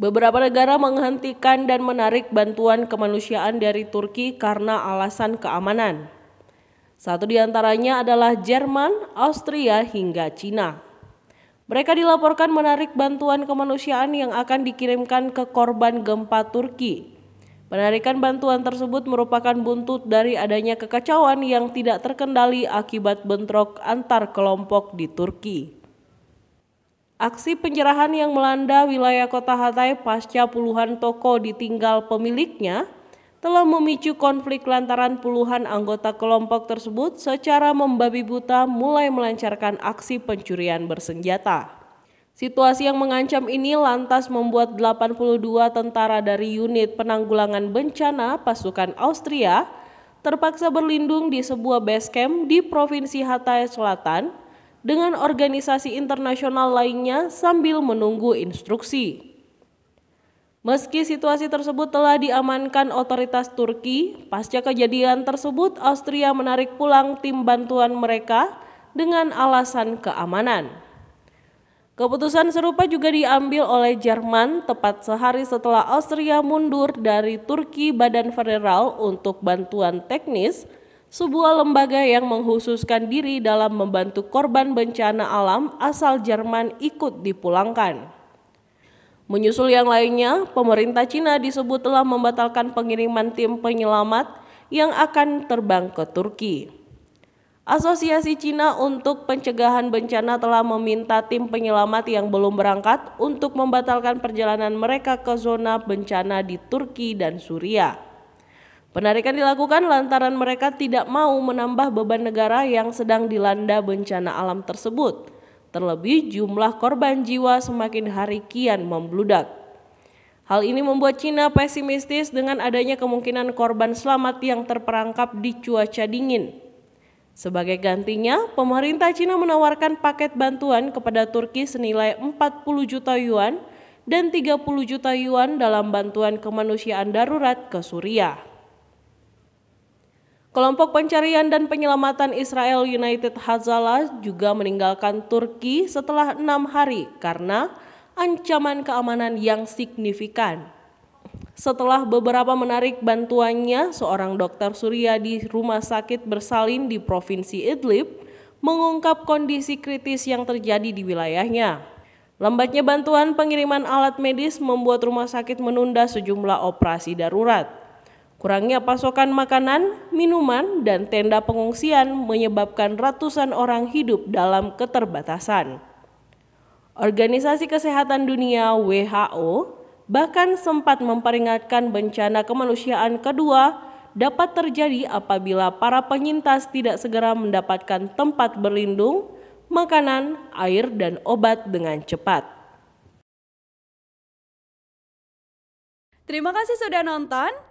Beberapa negara menghentikan dan menarik bantuan kemanusiaan dari Turki karena alasan keamanan. Satu di antaranya adalah Jerman, Austria, hingga Cina. Mereka dilaporkan menarik bantuan kemanusiaan yang akan dikirimkan ke korban gempa Turki. Penarikan bantuan tersebut merupakan buntut dari adanya kekacauan yang tidak terkendali akibat bentrok antar kelompok di Turki. Aksi penyerahan yang melanda wilayah kota Hatay pasca puluhan toko ditinggal pemiliknya telah memicu konflik lantaran puluhan anggota kelompok tersebut secara membabi buta mulai melancarkan aksi pencurian bersenjata. Situasi yang mengancam ini lantas membuat 82 tentara dari unit penanggulangan bencana pasukan Austria terpaksa berlindung di sebuah base camp di Provinsi Hatay Selatan dengan organisasi internasional lainnya sambil menunggu instruksi. Meski situasi tersebut telah diamankan otoritas Turki, pasca kejadian tersebut Austria menarik pulang tim bantuan mereka dengan alasan keamanan. Keputusan serupa juga diambil oleh Jerman tepat sehari setelah Austria mundur dari Turki Badan Federal untuk bantuan teknis sebuah lembaga yang menghususkan diri dalam membantu korban bencana alam asal Jerman ikut dipulangkan. Menyusul yang lainnya, pemerintah Cina disebut telah membatalkan pengiriman tim penyelamat yang akan terbang ke Turki. Asosiasi Cina untuk Pencegahan Bencana telah meminta tim penyelamat yang belum berangkat untuk membatalkan perjalanan mereka ke zona bencana di Turki dan Suriah. Penarikan dilakukan lantaran mereka tidak mau menambah beban negara yang sedang dilanda bencana alam tersebut. Terlebih jumlah korban jiwa semakin hari kian membludak. Hal ini membuat Cina pesimistis dengan adanya kemungkinan korban selamat yang terperangkap di cuaca dingin. Sebagai gantinya, pemerintah Cina menawarkan paket bantuan kepada Turki senilai 40 juta yuan dan 30 juta yuan dalam bantuan kemanusiaan darurat ke Suriah. Kelompok pencarian dan penyelamatan Israel United Hazala juga meninggalkan Turki setelah enam hari karena ancaman keamanan yang signifikan. Setelah beberapa menarik bantuannya, seorang dokter Suria di rumah sakit bersalin di provinsi Idlib mengungkap kondisi kritis yang terjadi di wilayahnya. Lambatnya bantuan pengiriman alat medis membuat rumah sakit menunda sejumlah operasi darurat. Kurangnya pasokan makanan, minuman, dan tenda pengungsian menyebabkan ratusan orang hidup dalam keterbatasan. Organisasi Kesehatan Dunia (WHO) bahkan sempat memperingatkan bencana kemanusiaan kedua dapat terjadi apabila para penyintas tidak segera mendapatkan tempat berlindung, makanan, air, dan obat dengan cepat. Terima kasih sudah nonton.